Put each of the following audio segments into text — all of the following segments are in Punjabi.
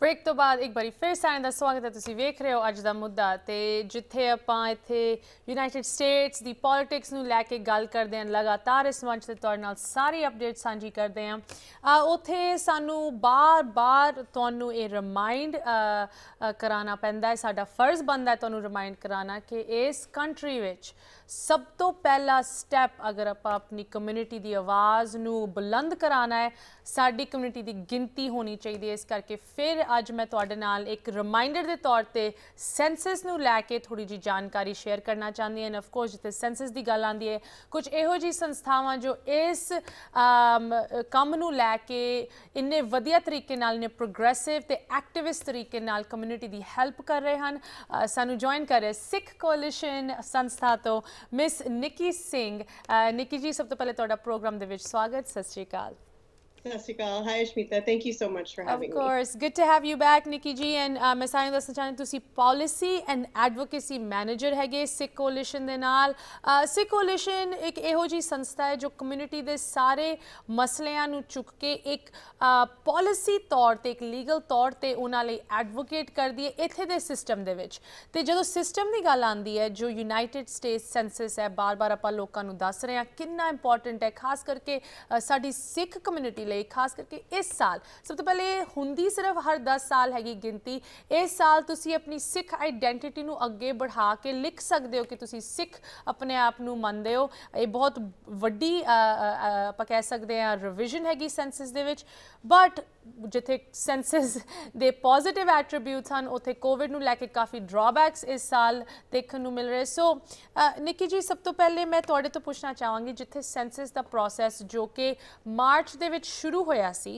ਬ੍ਰੇਕ ਤੋਂ ਬਾਅਦ ਇੱਕ ਵਾਰੀ ਫਿਰ ਸਾਰਿਆਂ ਦਾ ਸਵਾਗਤ ਹੈ ਤੁਸੀਂ ਵੇਖ ਰਹੇ ਹੋ ਅੱਜ ਦਾ ਮੁੱਦਾ ਤੇ ਜਿੱਥੇ ਆਪਾਂ ਇੱਥੇ ਯੂਨਾਈਟਿਡ ਸਟੇਟਸ ਦੀ ਪੋਲਿਟਿਕਸ ਨੂੰ ਲੈ ਕੇ ਗੱਲ ਕਰਦੇ ਹਾਂ ਲਗਾਤਾਰ ਇਸ ਮੰਚ ਤੇ ਤੁਹਾਡੇ ਨਾਲ ਸਾਰੀ ਅਪਡੇਟ ਸਾਂਝੀ ਕਰਦੇ ਹਾਂ ਉੱਥੇ ਸਾਨੂੰ ਬਾਰ-ਬਾਰ ਤੁਹਾਨੂੰ ਇਹ ਰਿਮਾਈਂਡ ਕਰਾਉਣਾ ਪੈਂਦਾ ਹੈ ਸਾਡਾ ਫਰਜ਼ ਬਣਦਾ ਹੈ ਤੁਹਾਨੂੰ ਰਿਮਾਈਂਡ ਕਰਾਉਣਾ ਕਿ ਇਸ ਕੰਟਰੀ ਵਿੱਚ ਸਭ ਤੋਂ ਪਹਿਲਾ ਸਟੈਪ ਅਗਰ ਆਪਾਂ ਆਪਣੀ ਕਮਿਊਨਿਟੀ ਦੀ ਆਵਾਜ਼ ਨੂੰ ਬੁਲੰਦ ਕਰਾਣਾ ਹੈ ਸਾਡੀ ਕਮਿਊਨਿਟੀ ਦੀ ਗਿਣਤੀ ਹੋਣੀ ਚਾਹੀਦੀ ਹੈ ਇਸ ਕਰਕੇ ਫਿਰ ਅੱਜ ਮੈਂ ਤੁਹਾਡੇ ਨਾਲ ਇੱਕ ਰਿਮਾਈਂਡਰ ਦੇ ਤੌਰ ਤੇ ਸੈਂਸਸ ਨੂੰ ਲੈ ਕੇ ਥੋੜੀ ਜੀ ਜਾਣਕਾਰੀ ਸ਼ੇਅਰ ਕਰਨਾ ਚਾਹੁੰਦੀ ਹਾਂ ਐਂਡ ਆਫ ਕੋਰਸ ਜਿੱਥੇ ਸੈਂਸਸ ਦੀ ਗੱਲ ਆਉਂਦੀ ਹੈ ਕੁਝ ਇਹੋ ਜੀ ਸੰਸਥਾਵਾਂ ਜੋ ਇਸ ਕੰਮ ਨੂੰ ਲੈ ਕੇ ਇੰਨੇ ਵਧੀਆ ਤਰੀਕੇ ਨਾਲ ਨੇ ਪ੍ਰੋਗਰੈਸਿਵ ਤੇ ਐਕਟਿਵਿਸਟ ਤਰੀਕੇ ਨਾਲ ਕਮਿਊਨਿਟੀ ਦੀ ਹੈਲਪ ਕਰ ਰਹੇ ਹਨ ਸਾਨੂੰ ਜੁਆਇਨ ਕਰ ਰਹੇ ਸਿੱਖ ਕੋਲੀਸ਼ਨ ਸੰਸਥਾ ਤੋਂ ਮਿਸ ਨਿੱਕੀ ਸਿੰਘ ਨਿੱਕੀ ਜੀ ਸਭ ਤੋਂ ਪਹਿਲੇ ਤੁਹਾਡਾ ਪ੍ਰੋਗਰਾਮ ਦੇ ਵਿੱਚ ਸਵਾਗਤ ਸਤਿ ਸ਼੍ਰੀ ਅਕਾਲ ਸਤਿ ਸ਼੍ਰੀ ਅਕਾਲ hi Shamita thank you so much for having me of course good to have you back Nikki ji and ਮੈਂ ਸਾਰਿਆਂ ਨੂੰ ਦੱਸਣਾ ਚਾਹੁੰਦੀ ਤੁਸੀਂ ਪਾਲਿਸੀ ਐਂਡ ਐਡਵੋਕੇਸੀ ਮੈਨੇਜਰ ਹੈਗੇ ਸਿੱਖ ਕੋਲੀਸ਼ਨ ਦੇ ਨਾਲ ਸਿੱਖ ਕੋਲੀਸ਼ਨ ਇੱਕ ਇਹੋ ਜੀ ਸੰਸਥਾ ਹੈ ਜੋ ਕਮਿਊਨਿਟੀ ਦੇ ਸਾਰੇ ਮਸਲਿਆਂ ਨੂੰ ਚੁੱਕ ਕੇ ਇੱਕ ਪਾਲਿਸੀ ਤੌਰ ਤੇ ਇੱਕ ਲੀਗਲ ਤੌਰ ਤੇ ਉਹਨਾਂ ਲਈ ਐਡਵੋਕੇਟ ਕਰਦੀ ਹੈ ਇੱਥੇ ਦੇ ਸਿਸਟਮ ਦੇ ਵਿੱਚ ਤੇ ਜਦੋਂ ਸਿਸਟਮ ਦੀ ਗੱਲ ਆਉਂਦੀ ਹੈ ਜੋ ਯੂਨਾਈਟਿਡ ਸਟੇਟਸ ਸੈਂਸਸ ਹੈ ਬਾਰ-ਬਾਰ ਆਪਾਂ ਲੋਕਾਂ ਨੂੰ ਦੱਸ ਰਹੇ ਹਾਂ ਕਿੰਨਾ ਇੰਪੋਰਟੈਂਟ ਹੈ ਖਾਸ ਕਰਕੇ ਸਾਡੀ ਸਿੱਖ ਕਮਿਊਨਿਟੀ ਲਈ ਖਾਸ ਕਰਕੇ ਇਸ ਸਾਲ ਸਭ ਤੋਂ ਪਹਿਲੇ ਹੁੰਦੀ ਸਿਰਫ ਹਰ 10 ਸਾਲ ਹੈਗੀ ਗਿਣਤੀ ਇਸ ਸਾਲ ਤੁਸੀਂ ਆਪਣੀ ਸਿੱਖ ਆਈਡੈਂਟੀਟੀ ਨੂੰ ਅੱਗੇ ਵਧਾ ਕੇ ਲਿਖ ਸਕਦੇ ਹੋ ਕਿ ਤੁਸੀਂ ਸਿੱਖ ਆਪਣੇ ਆਪ ਨੂੰ ਮੰਨਦੇ ਹੋ ਇਹ ਬਹੁਤ ਵੱਡੀ ਆਪਾਂ ਕਹਿ ਸਕਦੇ ਆ ਰਿਵੀਜ਼ਨ ਹੈਗੀ ਸੈਂਸਸ ਦੇ ਵਿੱਚ ਬਟ ਜਿੱਥੇ ਸੈਂਸਸ ਦੇ ਪੋਜ਼ਿਟਿਵ ਐਟਰੀਬਿਊਟਸ ਹਨ ਉਥੇ ਕੋਵਿਡ ਨੂੰ ਲੈ ਕੇ ਕਾਫੀ ਡਰਾਬੈਕਸ ਇਸ ਸਾਲ ਦੇਖਣ ਨੂੰ ਮਿਲ ਰਹੇ ਸੋ ਨਿੱਕੀ ਜੀ ਸਭ ਤੋਂ ਪਹਿਲੇ ਮੈਂ ਤੁਹਾਡੇ ਤੋਂ ਪੁੱਛਣਾ ਚਾਹਾਂਗੀ ਜਿੱਥੇ ਸੈਂਸਸ ਦਾ ਪ੍ਰੋਸੈਸ ਜੋ ਕਿ ਮਾਰਚ ਦੇ ਵਿੱਚ ਸ਼ੁਰੂ ਹੋਇਆ ਸੀ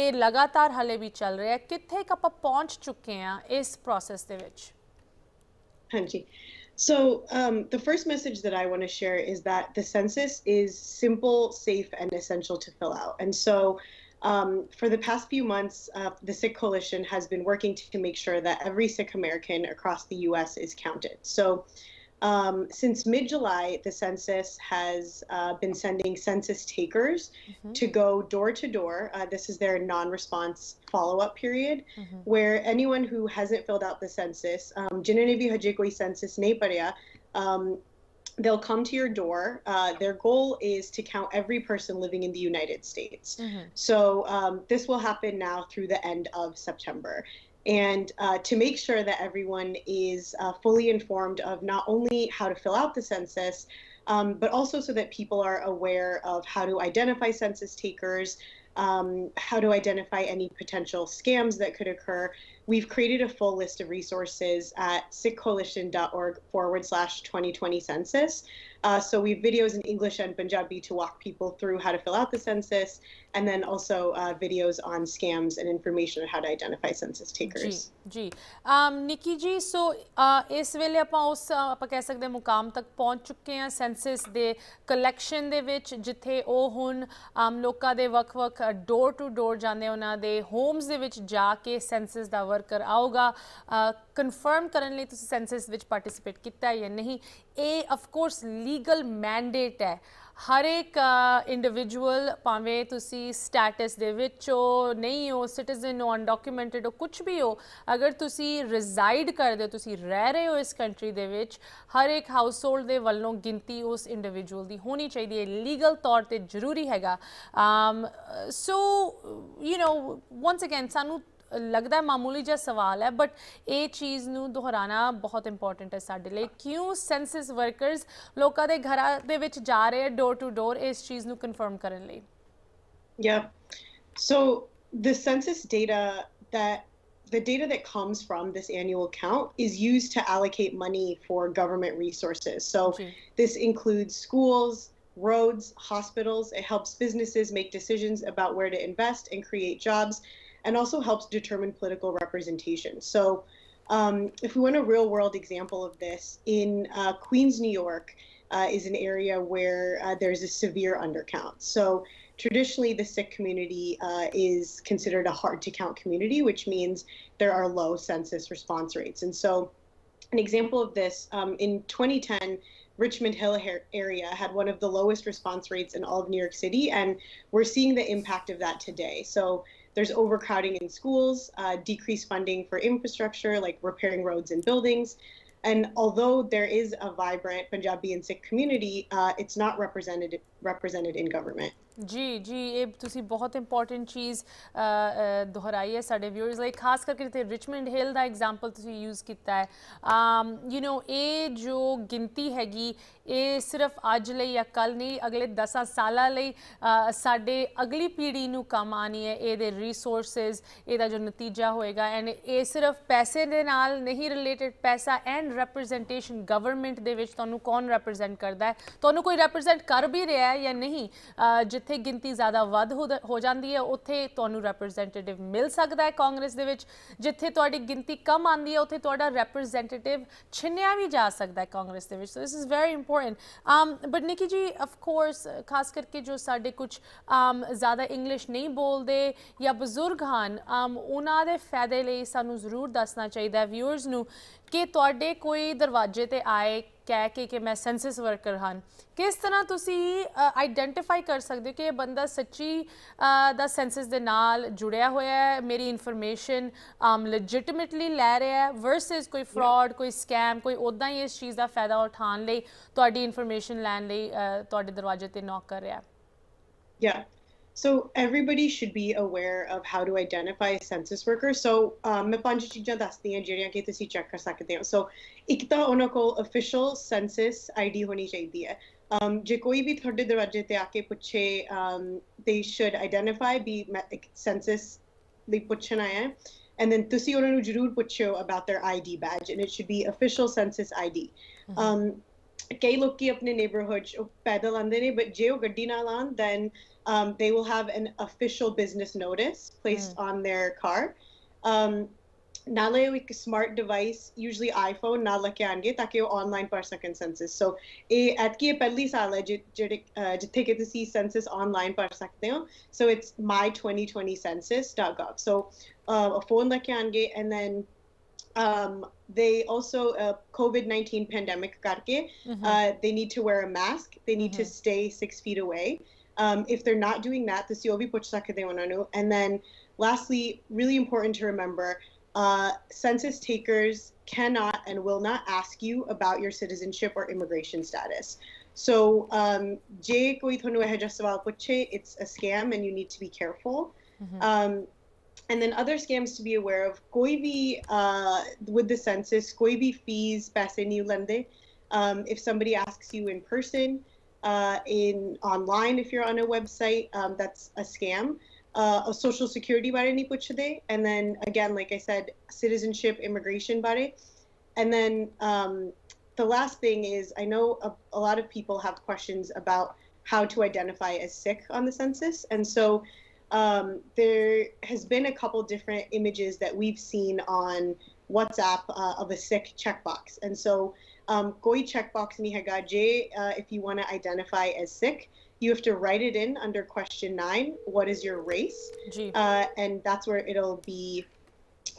ਇਹ ਲਗਾਤਾਰ ਹਲੇ ਵੀ ਚੱਲ ਰਿਹਾ ਕਿੱਥੇ ਕ ਆਪਾਂ ਪਹੁੰਚ ਚੁੱਕੇ ਆ ਇਸ ਪ੍ਰੋਸੈਸ ਦੇ ਵਿੱਚ ਹਾਂਜੀ So, um, the first message that I want to share is that the census is simple, safe, and essential to fill out. And so, Um, for the past few months, uh, the Sick Coalition has been working to make sure that every sick American across the U.S. is counted. So um, since mid July, the census has uh, been sending census takers mm-hmm. to go door to door. Uh, this is their non response follow up period, mm-hmm. where anyone who hasn't filled out the census, um, Census Neparia, um, they'll come to your door. Uh, their goal is to count every person living in the United States. Mm-hmm. So um, this will happen now through the end of September and uh, to make sure that everyone is uh, fully informed of not only how to fill out the census, um, but also so that people are aware of how to identify census takers, um, how to identify any potential scams that could occur. We've created a full list of resources at sickcoalition.org forward slash 2020 census. Uh, so we have videos in English and Punjabi to walk people through how to fill out the census, and then also uh, videos on scams and information on how to identify census takers. G. Ji. Um, Nikki ji, so इस वेले अपन उस अपन कह सकते हैं मुकाम तक पहुंच चुके हैं census दे collection दे विच जिथे ओ हुन आम लोग का दे door to door जाने होना दे homes दे which जा census दावर कर आओगा. ਕਨਫਰਮ ਕਰਨ ਲਈ ਤੁਸੀਂ ਸੈਂਸਸ ਵਿੱਚ ਪਾਰਟਿਸਿਪੇਟ ਕੀਤਾ ਹੈ ਜਾਂ ਨਹੀਂ ਇਹ ਆਫ ਕੋਰਸ ਲੀਗਲ ਮੈਂਡੇਟ ਹੈ ਹਰ ਇੱਕ ਇੰਡੀਵਿਜੂਅਲ ਭਾਵੇਂ ਤੁਸੀਂ ਸਟੇਟਸ ਦੇ ਵਿੱਚ ਹੋ ਨਹੀਂ ਹੋ ਸਿਟੀਜ਼ਨ ਹੋ ਅਨਡਾਕੂਮੈਂਟਡ ਹੋ ਕੁਝ ਵੀ ਹੋ ਅਗਰ ਤੁਸੀਂ ਰੈਜ਼ਾਈਡ ਕਰਦੇ ਹੋ ਤੁਸੀਂ ਰਹਿ ਰਹੇ ਹੋ ਇਸ ਕੰਟਰੀ ਦੇ ਵਿੱਚ ਹਰ ਇੱਕ ਹਾਊਸਹੋਲਡ ਦੇ ਵੱਲੋਂ ਗਿਣਤੀ ਉਸ ਇੰਡੀਵਿਜੂਅਲ ਦੀ ਹੋਣੀ ਚਾਹੀਦੀ ਹੈ ਲੀਗਲ ਤੌਰ ਤੇ ਜ਼ਰੂਰੀ ਹੈਗਾ so you know once again ਸਾਨੂੰ ਲੱਗਦਾ ਮਾਮੂਲੀ ਜਿਹਾ ਸਵਾਲ ਹੈ ਬਟ ਇਹ ਚੀਜ਼ ਨੂੰ ਦੁਹਰਾਣਾ ਬਹੁਤ ਇੰਪੋਰਟੈਂਟ ਹੈ ਸਾਡੇ ਲਈ ਕਿਉਂ ਸੈਂਸਸ ਵਰਕਰਸ ਲੋਕਾਂ ਦੇ ਘਰਾਂ ਦੇ ਵਿੱਚ ਜਾ ਰਹੇ ਹੈ ਡੋਰ ਟੂ ਡੋਰ ਇਸ ਚੀਜ਼ ਨੂੰ ਕਨਫਰਮ ਕਰਨ ਲਈ ਯਾ ਸੋ the census data that the data that comes from this annual count is used to allocate money for government resources. So this includes schools, roads, hospitals. It helps businesses make decisions about where to invest and create jobs and also helps determine political representation. So, um, if we want a real world example of this, in uh, Queens, New York, uh, is an area where uh, there's a severe undercount. So, traditionally, the Sikh community uh, is considered a hard to count community, which means there are low census response rates. And so, an example of this um, in 2010, Richmond Hill area had one of the lowest response rates in all of New York City, and we're seeing the impact of that today. So, there's overcrowding in schools, uh, decreased funding for infrastructure like repairing roads and buildings, And although there is a vibrant Punjabi and Sikh community, uh, it's not represented represented in government. ਜੀ ਜੀ ਇਹ ਤੁਸੀਂ ਬਹੁਤ ਇੰਪੋਰਟੈਂਟ ਚੀਜ਼ ਦੁਹਰਾਈ ਹੈ ਸਾਡੇ ਵਿਊਅਰਸ ਲਈ ਖਾਸ ਕਰਕੇ ਤੇ ਰਿਚਮੰਡ ਹਿਲ ਦਾ ਐਗਜ਼ਾਮਪਲ ਤੁਸੀਂ ਯੂਜ਼ ਕੀਤਾ ਹੈ ਅਮ ਯੂ نو ਇਹ ਜੋ ਗਿਣਤੀ ਹੈਗੀ ਇਹ ਸਿਰਫ ਅੱਜ ਲਈ ਜਾਂ ਕੱਲ ਨਹੀਂ ਅਗਲੇ 10 ਸਾਲਾਂ ਲਈ ਸਾਡੇ ਅਗਲੀ ਪੀੜ੍ਹੀ ਨੂੰ ਕੰਮ ਆਣੀ ਹੈ ਇਹਦੇ ਰਿਸੋਰਸਸ ਇਹਦਾ ਜੋ ਨਤੀਜਾ ਹੋਏਗਾ ਐਂਡ ਇਹ ਸਿਰਫ ਪੈਸੇ ਦੇ ਨਾਲ ਨਹੀਂ ਰਿਲੇਟਡ ਪੈਸਾ ਐਂਡ ਵੂਮਨ ਰਿਪਰੈਜ਼ੈਂਟੇਸ਼ਨ ਗਵਰਨਮੈਂਟ ਦੇ ਵਿੱਚ ਤੁਹਾਨੂੰ ਕੌਣ ਰਿਪਰੈਜ਼ੈਂਟ ਕਰਦਾ ਹੈ ਤੁਹਾਨੂੰ ਕੋਈ ਰਿਪਰੈਜ਼ੈਂਟ ਕਰ ਵੀ ਰਿਹਾ ਹੈ ਜਾਂ ਨਹੀਂ ਜਿੱਥੇ ਗਿਣਤੀ ਜ਼ਿਆਦਾ ਵੱਧ ਹੋ ਜਾਂਦੀ ਹੈ ਉੱਥੇ ਤੁਹਾਨੂੰ ਰਿਪਰੈਜ਼ੈਂਟੇਟਿਵ ਮਿਲ ਸਕਦਾ ਹੈ ਕਾਂਗਰਸ ਦੇ ਵਿੱਚ ਜਿੱਥੇ ਤੁਹਾਡੀ ਗਿਣਤੀ ਕਮ ਆਂਦੀ ਹੈ ਉੱਥੇ ਤੁਹਾਡਾ ਰਿਪਰੈਜ਼ੈਂਟੇਟਿਵ ਛਿਨਿਆ ਵੀ ਜਾ ਸਕਦਾ ਹੈ ਕਾਂਗਰਸ ਦੇ ਵਿੱਚ so this is very important um but Nikki ji of course ਖਾਸ ਕਰਕੇ ਜੋ ਸਾਡੇ ਕੁਝ ਅਮ um, ਜ਼ਿਆਦਾ ਇੰਗਲਿਸ਼ ਨਹੀਂ ਬੋਲਦੇ ਜਾਂ ਬਜ਼ੁਰਗ ਹਨ ਅਮ um, ਉਹਨਾਂ ਦੇ ਫਾਇਦੇ ਲਈ ਸਾਨੂੰ ਜ਼ਰੂਰ ਦੱਸਣਾ ਚਾਹੀਦਾ ਹੈ ਵਿਊਅਰਸ ਨੂੰ ਕਿ ਤੁਹਾਡੇ ਕੋਈ ਦਰਵਾਜ਼ੇ ਤੇ ਆਏ ਕਹਿ ਕੇ ਕਿ ਮੈਂ ਸੈਂਸਸ ਵਰਕਰ ਹਾਂ ਕਿਸ ਤਰ੍ਹਾਂ ਤੁਸੀਂ ਆਈਡੈਂਟੀਫਾਈ ਕਰ ਸਕਦੇ ਹੋ ਕਿ ਇਹ ਬੰਦਾ ਸੱਚੀ ਦਾ ਸੈਂਸਸ ਦੇ ਨਾਲ ਜੁੜਿਆ ਹੋਇਆ ਹੈ ਮੇਰੀ ਇਨਫੋਰਮੇਸ਼ਨ ਆਮ ਲੈਜੀਟਿਮੇਟਲੀ ਲੈ ਰਿਹਾ ਹੈ ਵਰਸਸ ਕੋਈ ਫਰਾਡ ਕੋਈ ਸਕੈਮ ਕੋਈ ਉਦਾਂ ਹੀ ਇਸ ਚੀਜ਼ ਦਾ ਫਾਇਦਾ ਉਠਾਉਣ ਲਈ ਤੁਹਾਡੀ ਇਨਫੋਰਮੇਸ਼ਨ ਲੈਣ ਲਈ ਤੁਹਾਡੇ ਦਰਵਾਜ਼ੇ ਤੇ ਨੌਕ ਕਰ ਰਿਹਾ ਹੈ ਯਾ So everybody should be aware of how to identify a census worker. So um, me मैं पांच चीਜ਼ਾं ਦੱਸਦੀ ਹਾਂ ਜਿਹੜੀਆਂ ਕਿ So ਇੱਕ ono ko official census ID ID ਹੋਣੀ ਚਾਹੀਦੀ ਹੈ। Um, ਜੇ ਕੋਈ ਵੀ ਤੁਹਾਡੇ ਦਰਵਾਜ਼ੇ ਤੇ um, they should identify be census ਲਈ ਪੁੱਛਣ and then ਤੁਸੀਂ ono nu ਜ਼ਰੂਰ ਪੁੱਛਿਓ about their ID badge and it should be official census ID. Mm -hmm. um, ਕਈ ਲੋਕੀ ਆਪਣੇ ਨੇਬਰਹੁੱਡ ਚ ਪੈਦਲ ਆਉਂਦੇ ਨੇ ਬਟ ਜੇ ਉਹ ਗੱਡੀ ਨਾਲ ਆਣ then um, they will have an official business notice placed mm. on their car. Um, ਨਾਲੇ ਉਹ ਇੱਕ ਸਮਾਰਟ ਡਿਵਾਈਸ ਯੂਜੂਲੀ ਆਈਫੋਨ ਨਾਲ ਲੈ ਕੇ ਆਣਗੇ ਤਾਂ ਕਿ ਉਹ ਆਨਲਾਈਨ ਭਰ ਸਕਣ ਸੈਂਸਸ ਸੋ ਇਹ ਐਤਕੀ ਇਹ ਪਹਿਲੀ ਸਾਲ ਹੈ ਜਿਹੜੇ ਜਿੱਥੇ ਕਿ ਤੁਸੀਂ ਸੈਂਸਸ ਆਨਲਾਈਨ ਭਰ ਸਕਦੇ ਹੋ so it's my2020census.gov so phone ਲੈ ਕੇ ਆਣਗੇ and then um, they also uh, COVID nineteen pandemic karke, mm-hmm. uh, they need to wear a mask. They need mm-hmm. to stay six feet away. Um, if they're not doing that, the want to know. And then, lastly, really important to remember. Uh, census takers cannot and will not ask you about your citizenship or immigration status. So, um, it's a scam and you need to be careful. Mm-hmm. Um, and then other scams to be aware of. कोई uh, with the census, कोई fees पैसे नहीं लेंदे. Um, if somebody asks you in person, uh, in online, if you're on a website, um, that's a scam. Uh, a social security bare nahi puchde. And then again, like I said, citizenship, immigration body. And then um, the last thing is, I know a, a lot of people have questions about how to identify as sick on the census, and so um, there has been a couple different images that we've seen on WhatsApp uh, of a sick checkbox. And so, um, checkbox nihagaje, uh, if you want to identify as sick, you have to write it in under question nine. What is your race? Uh, and that's where it'll be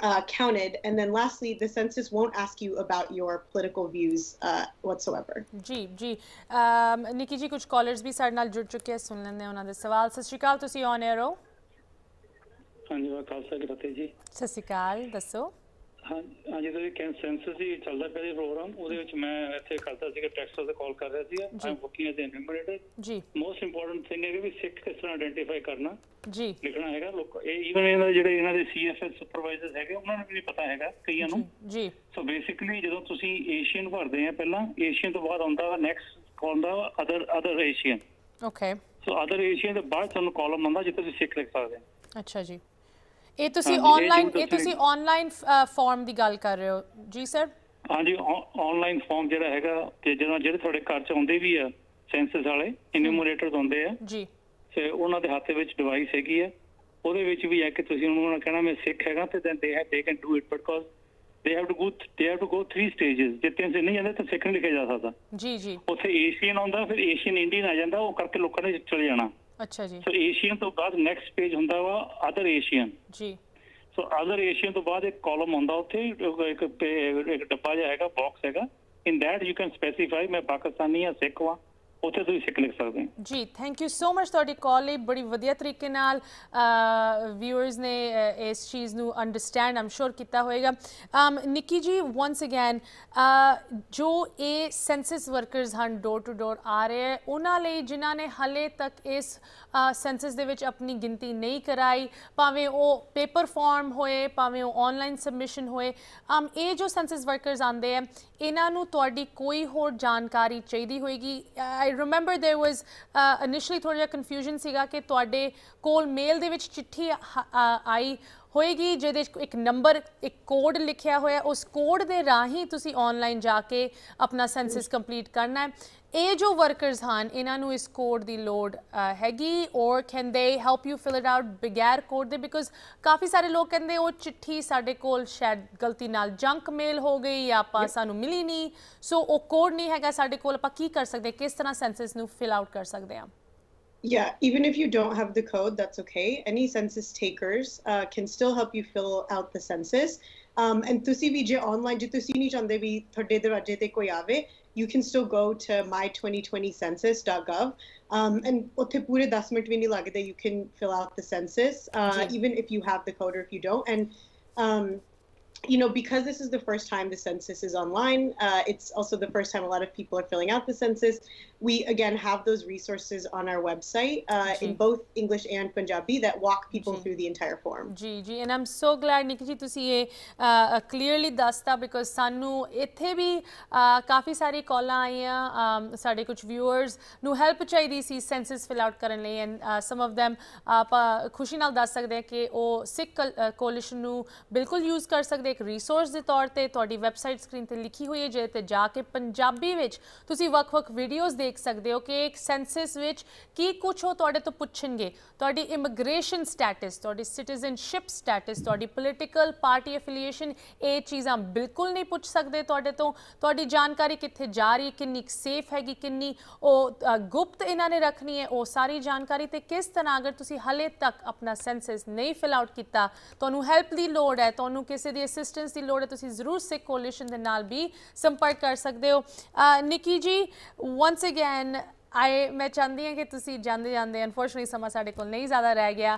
uh, counted. And then lastly, the census won't ask you about your political views uh, whatsoever. ਜੀ ਜੀ ਨਿੱਕੀ ਜੀ ਕੁਝ ਕਾਲਰਸ ਵੀ ਸਾਡੇ ਨਾਲ ਜੁੜ ਚੁੱਕੇ ਆ ਸੁਣ ਲੈਂਦੇ ਉਹਨਾਂ ਦੇ ਸਵਾਲ ਸਤਿ ਸ਼੍ਰੀ ਅਕਾਲ ਤੁਸੀਂ ਔਨ 에ਅਰ ਹੋ ਹਾਂਜੀ ਮੈਂ ਹਾਂ ਹਾਂਜੀ ਸਰ ਕੰਸੈਂਸਸ ਹੀ ਚੱਲਦਾ ਪਿਆ ਇਹ ਪ੍ਰੋਗਰਾਮ ਉਹਦੇ ਵਿੱਚ ਮੈਂ ਇੱਥੇ ਕਰਦਾ ਸੀ ਕਿ ਟੈਕਸਸ ਤੇ ਕਾਲ ਕਰ ਰਿਹਾ ਸੀ ਆਮ ਵਰਕਿੰਗ ਐਜ਼ ਐਨ ਨਿਊਮਰੇਟਰ ਜੀ ਮੋਸਟ ਇੰਪੋਰਟੈਂਟ ਥਿੰਗ ਹੈ ਵੀ ਸਿੱਖ ਕਿਸ ਤਰ੍ਹਾਂ ਆਇਡੈਂਟੀਫਾਈ ਕਰਨਾ ਜੀ ਲਿਖਣਾ ਹੈਗਾ ਲੋਕ ਇਹ ਈਵਨ ਇਹਨਾਂ ਦੇ ਜਿਹੜੇ ਇਹਨਾਂ ਦੇ ਸੀਐਫਐਸ ਸੁਪਰਵਾਈਜ਼ਰਸ ਹੈਗੇ ਉਹਨਾਂ ਨੂੰ ਵੀ ਪਤਾ ਹੈਗਾ ਕਈਆਂ ਨੂੰ ਜੀ ਸੋ ਬੇਸਿਕਲੀ ਜਦੋਂ ਤੁਸੀਂ ਏਸ਼ੀਅਨ ਭਰਦੇ ਆ ਪਹਿਲਾਂ ਏਸ਼ੀਅਨ ਤੋਂ ਬਾਅਦ ਆਉਂਦਾ ਨੈਕਸਟ ਆਉਂਦਾ other other Asian okay so other Asian ਦੇ ਬਾਅਦ ਤੁਹਾਨੂੰ ਕਾਲਮ ਆਉਂਦਾ ਜਿੱਥੇ ਤੁਸੀਂ ਸਿੱਖ ਲਿਖ ਸਕਦੇ ਆ ਅੱਛਾ ਜੀ ਇਹ ਤੁਸੀਂ ਆਨਲਾਈਨ ਇਹ ਤੁਸੀਂ ਆਨਲਾਈਨ ਫਾਰਮ ਦੀ ਗੱਲ ਕਰ ਰਹੇ ਹੋ ਜੀ ਸਰ ਹਾਂਜੀ ਆਨਲਾਈਨ ਫਾਰਮ ਜਿਹੜਾ ਹੈਗਾ ਤੇ ਜਿਹੜਾ ਜਿਹੜੇ ਤੁਹਾਡੇ ਘਰ ਚ ਆਉਂਦੇ ਵੀ ਆ ਸੈਂਸਸ ਵਾਲੇ ਇਨਿਊਮਰੇਟਰਸ ਹੁੰਦੇ ਆ ਜੀ ਤੇ ਉਹਨਾਂ ਦੇ ਹੱਥ ਵਿੱਚ ਡਿਵਾਈਸ ਹੈਗੀ ਆ ਉਹਦੇ ਵਿੱਚ ਵੀ ਹੈ ਕਿ ਤੁਸੀਂ ਉਹਨਾਂ ਨੂੰ ਕਹਿਣਾ ਮੈਂ ਸਿੱਖ ਹੈਗਾ ਤੇ ਦੈਨ ਦੇ ਹੈ they can do it because they have to go they have to go 3 stages ਜਿੱਤੇ ਸੇ ਨਹੀਂ ਜਾਂਦੇ ਤਾਂ ਸਿੱਖ ਲਿਖਿਆ ਜਾ ਸਕਦਾ ਜੀ ਜੀ ਉੱਥੇ ਏਸ਼ੀਅਨ ਆਉਂਦਾ ਫਿਰ ਏਸ਼ੀਅਨ ਇੰਡੀਅਨ ਆ ਜਾਂਦਾ ਉਹ ਕਰਕੇ ਲੋਕਾਂ ਨੇ ਚਲੇ ਜਾਣਾ ਅੱਛਾ ਜੀ ਸੋ ਏਸ਼ੀਅਨ ਤੋਂ ਬਾਅਦ ਨੈਕਸਟ ਪੇਜ ਹੁੰਦਾ ਵਾ ਅਦਰ ਏਸ਼ੀਅਨ ਜੀ ਸੋ ਅਦਰ ਏਸ਼ੀਅਨ ਤੋਂ ਬਾਅਦ ਇੱਕ ਕਾਲਮ ਹੁੰਦਾ ਉੱਥੇ ਇੱਕ ਇੱਕ ਡੱਬਾ ਜਿਹਾ ਹੈਗਾ ਬਾਕਸ ਹੈਗਾ in that you can specify ਮੈਂ ਪਾਕਿਸਤਾਨੀ ਆ ਸਿੱਖ ਵਾਂ ਉੱਥੇ ਤੁਸੀਂ ਸਿੱਖ ਲਿਖ ਸਕਦੇ ਹੋ ਜੀ ਥੈਂਕ ਯੂ ਸੋ ਮਚ ਤੁਹਾਡੀ ਕਾਲ ਲਈ ਬੜੀ ਵਧੀਆ ਤਰੀਕੇ ਨਾਲ ਵਿਊਅਰਸ ਨੇ ਇਸ ਚੀਜ਼ ਨੂੰ ਅੰਡਰਸਟੈਂਡ ਆਮ ਸ਼ੋਰ ਕੀਤਾ ਹੋਵੇਗਾ ਨਿੱਕੀ ਜੀ ਵਾਂਸ ਅਗੇਨ ਜੋ ਇਹ ਸੈਂਸਸ ਵਰਕਰਸ ਹਨ ਡੋਰ ਟੂ ਡੋਰ ਆ ਰਹੇ ਉਹਨਾਂ ਲਈ ਜਿਨ੍ਹਾਂ ਨੇ ਹਲੇ ਤੱਕ ਇਸ ਸੈਂਸਸ ਦੇ ਵਿੱਚ ਆਪਣੀ ਗਿਣਤੀ ਨਹੀਂ ਕਰਾਈ ਭਾਵੇਂ ਉਹ ਪੇਪਰ ਫਾਰਮ ਹੋਏ ਭਾਵੇਂ ਉਹ ਆਨਲਾਈਨ ਸਬਮਿਸ਼ਨ ਹੋਏ ਆਮ ਇਹ ਜੋ ਸੈਂਸਸ ਵਰਕਰਸ ਆਂਦੇ ਆ ਇਹਨਾਂ ਨੂੰ ਤੁਹਾਡੀ ਕੋਈ ਹੋਰ ਜਾਣਕਾਰੀ ਚਾਹੀਦੀ ਹੋਏਗੀ ਰਿਮੈਂਬਰ देयर वाज ਇਨੀਸ਼ੀਅਲੀ ਥੋੜਾ ਜਿਹਾ ਕਨਫਿਊਜ਼ਨ ਸੀਗਾ ਕਿ ਤੁਹਾਡੇ ਕੋਲ ਮੇਲ ਦੇ ਵਿੱਚ ਚਿੱਠੀ ਆਈ ਹੋਏਗੀ ਜਿਹਦੇ ਇੱਕ ਨੰਬਰ ਇੱਕ ਕੋਡ ਲਿਖਿਆ ਹੋਇਆ ਉਸ ਕੋਡ ਦੇ ਰਾਹੀਂ ਤੁਸੀਂ ਆਨਲਾਈਨ ਜਾ ਕੇ ਆਪਣਾ ਸੈਂਸਸ ਕੰਪਲੀਟ ਕਰਨਾ ਹੈ ਇਹ ਜੋ ਵਰਕਰਸ ਹਨ ਇਹਨਾਂ ਨੂੰ ਇਸ ਕੋਡ ਦੀ ਲੋੜ ਹੈਗੀ or can they help you fill it out ਬਿਗੈਰ ਕੋਡ ਦੇ ਬਿਕੋਜ਼ ਕਾਫੀ ਸਾਰੇ ਲੋਕ ਕਹਿੰਦੇ ਉਹ ਚਿੱਠੀ ਸਾਡੇ ਕੋਲ ਸ਼ਾਇਦ ਗਲਤੀ ਨਾਲ ਜੰਕ ਮੇਲ ਹੋ ਗਈ ਜਾਂ ਆਪਾਂ ਸਾਨੂੰ ਮਿਲੀ ਨਹੀਂ ਸੋ ਉਹ ਕੋਡ ਨਹੀਂ ਹੈਗਾ ਸਾਡੇ ਕੋਲ ਆਪਾਂ ਕੀ ਕਰ ਸਕਦੇ ਕਿਸ ਤਰ੍ਹਾਂ ਸੈਂਸਸ ਨੂੰ ਫਿਲ ਆਊਟ ਕਰ ਸਕਦੇ ਆ Yeah, even if you don't have the code, that's okay. Any census takers uh, can still help you fill out the census. Um, and ਤੁਸੀਂ ਵੀ online, ਆਨਲਾਈਨ ਜੇ ਤੁਸੀਂ ਨਹੀਂ ਚਾਹੁੰਦੇ ਵੀ ਤੁਹਾਡੇ ਦਰਵਾਜ਼ੇ ਤੇ ਕੋਈ aave, you can still go to my2020census.gov um, and ਉੱਥੇ ਪੂਰੇ 10 minute we you can fill out the census uh, even if you have the code or if you don't and um, you know, because this is the first time the census is online, uh, it's also the first time a lot of people are filling out the census. We again have those resources on our website uh, in both English and Punjabi that walk people through the entire form. G G, and I'm so glad to see ਇਹ clearly ਦੱਸਤਾ because ਸਾਨੂੰ ਇੱਥੇ ਵੀ kafi ਸਾਰੀ ਕਾਲਾਂ aaya ਸਾਡੇ viewers nu help chahiye ਸੀ census fill out currently ਲਈ and uh, some of them ਆਪ ਖੁਸ਼ੀ ਨਾਲ ਦੱਸ ਸਕਦੇ ਆ ਕਿ ਉਹ ਸਿੱਖ ਕੋਲੀਸ਼ਨ ਨੂੰ ਬਿਲਕੁਲ ਯੂਜ਼ ਤੇ ਇੱਕ ਰਿਸੋਰਸ ਦੇ ਤੌਰ ਤੇ ਤੁਹਾਡੀ ਵੈਬਸਾਈਟ ਸਕਰੀਨ ਤੇ ਲਿਖੀ ਹੋਈ ਹੈ ਜਿਹਦੇ ਤੇ ਜਾ ਕੇ ਪੰਜਾਬੀ ਵਿੱਚ ਤੁਸੀਂ ਵੱਖ-ਵੱਖ ਵੀਡੀਓਜ਼ ਦੇਖ ਸਕਦੇ ਹੋ ਕਿ ਇੱਕ ਸੈਂਸਸ ਵਿੱਚ ਕੀ ਕੁਝ ਉਹ ਤੁਹਾਡੇ ਤੋਂ ਪੁੱਛਣਗੇ ਤੁਹਾਡੀ ਇਮੀਗ੍ਰੇਸ਼ਨ ਸਟੇਟਸ ਤੁਹਾਡੀ ਸਿਟੀਜ਼ਨਸ਼ਿਪ ਸਟੇਟਸ ਤੁਹਾਡੀ ਪੋਲੀਟੀਕਲ ਪਾਰਟੀ ਅਫੀਲੀਏਸ਼ਨ ਇਹ ਚੀਜ਼ਾਂ ਬਿਲਕੁਲ ਨਹੀਂ ਪੁੱਛ ਸਕਦੇ ਤੁਹਾਡੇ ਤੋਂ ਤੁਹਾਡੀ ਜਾਣਕਾਰੀ ਕਿੱਥੇ ਜਾ ਰਹੀ ਹੈ ਕਿੰਨੀ ਸੇਫ ਹੈਗੀ ਕਿੰਨੀ ਉਹ ਗੁਪਤ ਇਹਨਾਂ ਨੇ ਰੱਖਣੀ ਹੈ ਉਹ ਸਾਰੀ ਜਾਣਕਾਰੀ ਤੇ ਕਿਸ ਤਰ੍ਹਾਂ ਅਗਰ ਤੁਸੀਂ ਹਲੇ ਤੱਕ ਆਪਣਾ ਸੈਂਸਸ ਨਹੀਂ ਫਿਲ ਆਊਟ ਕੀਤਾ ਤੁਹਾਨੂੰ ਹੈਲਪ ਦੀ ਲੋੜ ਹੈ ਤੁਹਾਨੂੰ ਕਿਸੇ ਦੀ ਅਸਿਸਟੈਂਸ ਦੀ ਲੋੜ ਹੈ ਤੁਸੀਂ ਜ਼ਰੂਰ ਸਿੱਖ ਕੋਲੀਸ਼ਨ ਦੇ ਨਾਲ ਵੀ ਸੰਪਰਕ ਕਰ ਸਕਦੇ ਹੋ ਨਿੱਕੀ ਜੀ ਵਾਂਸ ਅਗੇਨ ਆਏ ਮੈਂ ਚਾਹੁੰਦੀ ਹਾਂ ਕਿ ਤੁਸੀਂ ਜਾਂਦੇ ਜਾਂਦੇ ਅਨਫੋਰਚੂਨਟਲੀ ਸਮਾਂ ਸਾਡੇ ਕੋਲ ਨਹੀਂ ਜ਼ਿਆਦਾ ਰਹਿ ਗਿਆ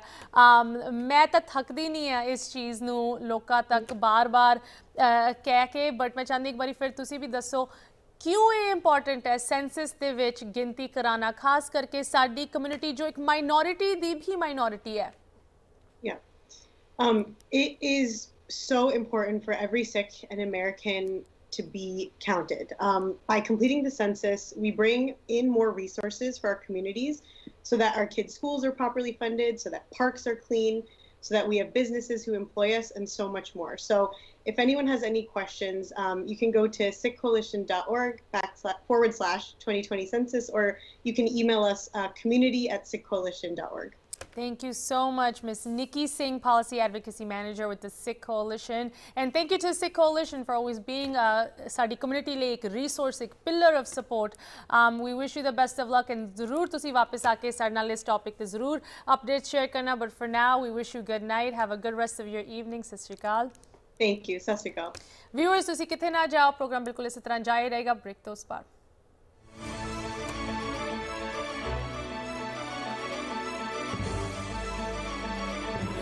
ਮੈਂ ਤਾਂ ਥੱਕਦੀ ਨਹੀਂ ਆ ਇਸ ਚੀਜ਼ ਨੂੰ ਲੋਕਾਂ ਤੱਕ ਬਾਰ-ਬਾਰ ਕਹਿ ਕੇ ਬਟ ਮੈਂ ਚਾਹੁੰਦੀ ਇੱਕ ਵਾਰੀ ਫਿਰ ਤੁਸੀਂ ਵੀ ਦੱਸੋ ਕਿਉਂ ਇਹ ਇੰਪੋਰਟੈਂਟ ਹੈ ਸੈਂਸਸ ਦੇ ਵਿੱਚ ਗਿਣਤੀ ਕਰਾਣਾ ਖਾਸ ਕਰਕੇ ਸਾਡੀ ਕਮਿਊਨਿਟੀ ਜੋ ਇੱਕ ਮਾਈਨੋਰਿਟੀ ਦੀ ਵੀ ਮਾਈਨੋਰਿਟੀ ਹੈ ਯਾ um it is so important for every sick and American to be counted. Um, by completing the census, we bring in more resources for our communities so that our kids' schools are properly funded, so that parks are clean, so that we have businesses who employ us, and so much more. So, if anyone has any questions, um, you can go to sickcoalition.org forward slash 2020 census, or you can email us uh, community at sickcoalition.org. Thank you so much, Ms. Nikki Singh, Policy Advocacy Manager with the Sikh Coalition. And thank you to the Sikh Coalition for always being a uh, Sadi community lake resource, a pillar of support. Um, we wish you the best of luck and this topic is updates share karna. But for now, we wish you good night. Have a good rest of your evening. Sasrikal. Thank you. Sasrikal. Viewers, to see kithe Program bilkul isi tarah jaye Break those parts.